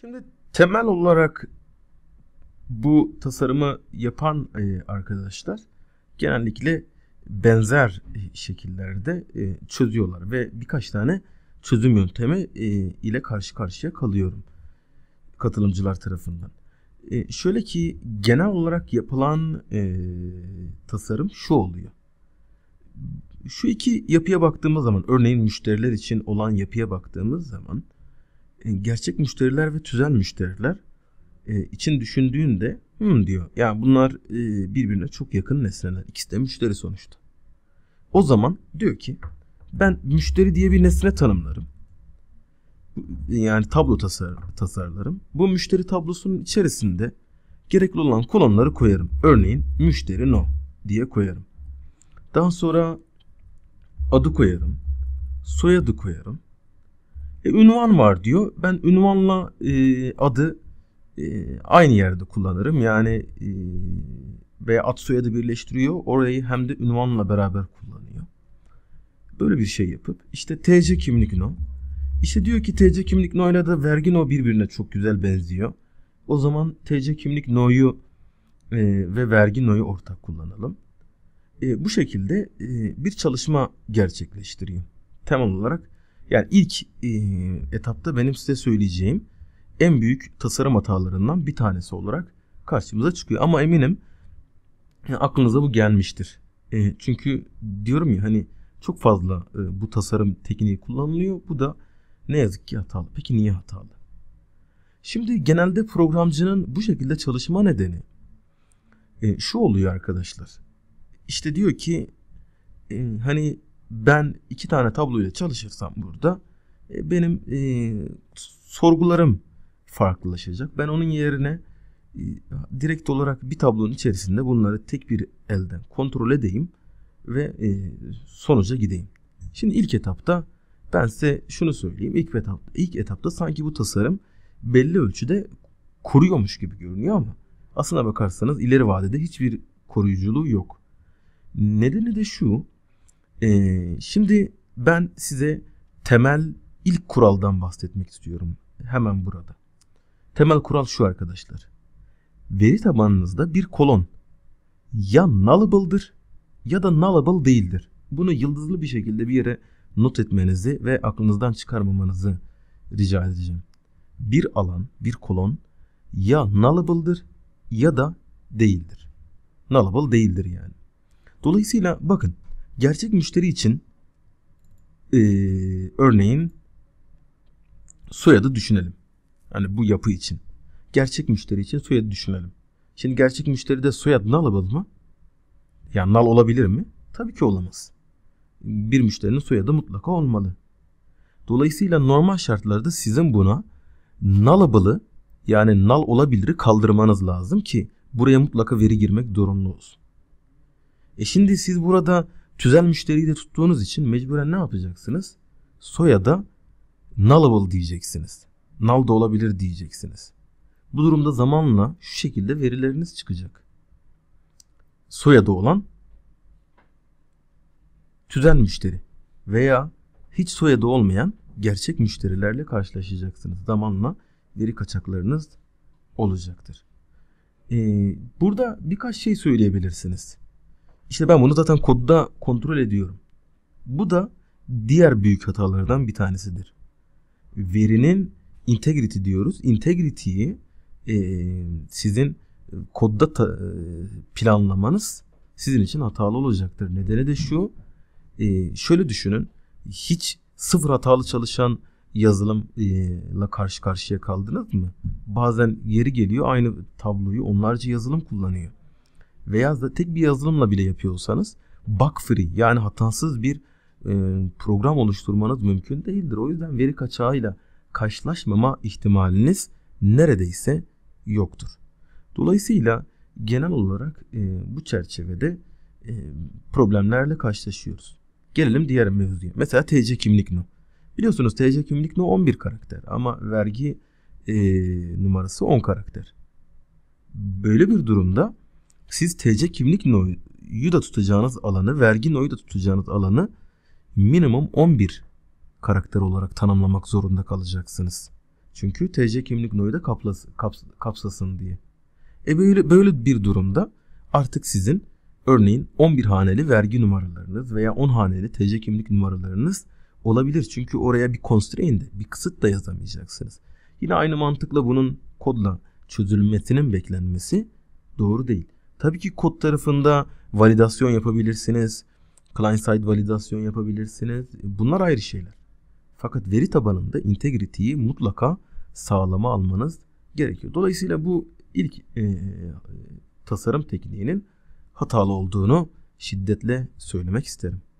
Şimdi temel olarak bu tasarımı yapan e, arkadaşlar genellikle benzer e, şekillerde e, çözüyorlar ve birkaç tane çözüm yöntemi ile karşı karşıya kalıyorum katılımcılar tarafından. Şöyle ki genel olarak yapılan tasarım şu oluyor. Şu iki yapıya baktığımız zaman örneğin müşteriler için olan yapıya baktığımız zaman e, gerçek müşteriler ve tüzel müşteriler e, için düşündüğünde Hı hmm, diyor. Yani bunlar e, birbirine çok yakın nesneler. İkisi de müşteri sonuçta. O zaman diyor ki ben müşteri diye bir nesne tanımlarım. E, yani tablo tasar tasarlarım. Bu müşteri tablosunun içerisinde gerekli olan kolonları koyarım. Örneğin müşteri no diye koyarım. Daha sonra adı koyarım. Soyadı koyarım. E, ünvan var diyor. Ben ünvanla e, adı e, aynı yerde kullanırım. Yani e, veya ad soyadı birleştiriyor. Orayı hem de ünvanla beraber kullanıyor. Böyle bir şey yapıp işte TC kimlik no. İşte diyor ki TC kimlik no ile de vergi no birbirine çok güzel benziyor. O zaman TC kimlik no'yu e, ve vergi no'yu ortak kullanalım. E, bu şekilde e, bir çalışma gerçekleştireyim. Temel olarak yani ilk e, etapta benim size söyleyeceğim en büyük tasarım hatalarından bir tanesi olarak karşımıza çıkıyor. Ama eminim yani e, aklınıza bu gelmiştir. E, çünkü diyorum ya hani çok fazla e, bu tasarım tekniği kullanılıyor. Bu da ne yazık ki hatalı. Peki niye hatalı? Şimdi genelde programcının bu şekilde çalışma nedeni e, şu oluyor arkadaşlar. İşte diyor ki e, hani ben iki tane tabloyla çalışırsam burada e, benim e, sorgularım farklılaşacak. Ben onun yerine e, direkt olarak bir tablonun içerisinde bunları tek bir elden kontrol edeyim ve e, sonuca gideyim. Şimdi ilk etapta ben size şunu söyleyeyim. İlk etapta, ilk etapta sanki bu tasarım belli ölçüde koruyormuş gibi görünüyor ama aslına bakarsanız ileri vadede hiçbir koruyuculuğu yok. Nedeni de şu. Ee, şimdi ben size temel ilk kuraldan bahsetmek istiyorum. Hemen burada. Temel kural şu arkadaşlar. Veri tabanınızda bir kolon ya nullable'dır ya da nullable değildir. Bunu yıldızlı bir şekilde bir yere not etmenizi ve aklınızdan çıkarmamanızı rica edeceğim. Bir alan, bir kolon ya nullable'dır ya da değildir. Nullable değildir yani. Dolayısıyla bakın Gerçek müşteri için e, örneğin soyadı düşünelim. Hani bu yapı için. Gerçek müşteri için soyadı düşünelim. Şimdi gerçek müşteri de soyad nal olmalı mı? Yani nal olabilir mi? Tabii ki olamaz. Bir müşterinin soyadı mutlaka olmalı. Dolayısıyla normal şartlarda sizin buna nullable'ı yani nal olabilir kaldırmanız lazım ki buraya mutlaka veri girmek zorunlu olsun. E şimdi siz burada Tüzel müşteriyi de tuttuğunuz için mecburen ne yapacaksınız? Soyada nullable diyeceksiniz. Null da olabilir diyeceksiniz. Bu durumda zamanla şu şekilde verileriniz çıkacak. Soyadı olan tüzel müşteri veya hiç soyadı olmayan gerçek müşterilerle karşılaşacaksınız. Zamanla veri kaçaklarınız olacaktır. Ee, burada birkaç şey söyleyebilirsiniz. İşte ben bunu zaten kodda kontrol ediyorum. Bu da diğer büyük hatalardan bir tanesidir. Verinin integrity diyoruz. Integrity'yi e, sizin kodda ta, e, planlamanız sizin için hatalı olacaktır. Nedeni de şu. E, şöyle düşünün. Hiç sıfır hatalı çalışan yazılımla karşı karşıya kaldınız mı? Bazen yeri geliyor aynı tabloyu onlarca yazılım kullanıyor veya da tek bir yazılımla bile yapıyorsanız bug free yani hatasız bir e, program oluşturmanız mümkün değildir. O yüzden veri kaçağıyla karşılaşmama ihtimaliniz neredeyse yoktur. Dolayısıyla genel olarak e, bu çerçevede e, problemlerle karşılaşıyoruz. Gelelim diğer mevzuya. Mesela TC kimlik no. Biliyorsunuz TC kimlik no 11 karakter ama vergi numarası 10 karakter. Böyle bir durumda siz TC kimlik noyu da tutacağınız alanı, vergi noyu da tutacağınız alanı minimum 11 karakter olarak tanımlamak zorunda kalacaksınız. Çünkü TC kimlik noyu da kaplas, kaps, kapsasın diye. E böyle, böyle bir durumda artık sizin örneğin 11 haneli vergi numaralarınız veya 10 haneli TC kimlik numaralarınız olabilir. Çünkü oraya bir constraint de bir kısıt da yazamayacaksınız. Yine aynı mantıkla bunun kodla çözülmesinin beklenmesi doğru değil. Tabii ki kod tarafında validasyon yapabilirsiniz. Client-side validasyon yapabilirsiniz. Bunlar ayrı şeyler. Fakat veri tabanında integrity'yi mutlaka sağlama almanız gerekiyor. Dolayısıyla bu ilk e, tasarım tekniğinin hatalı olduğunu şiddetle söylemek isterim.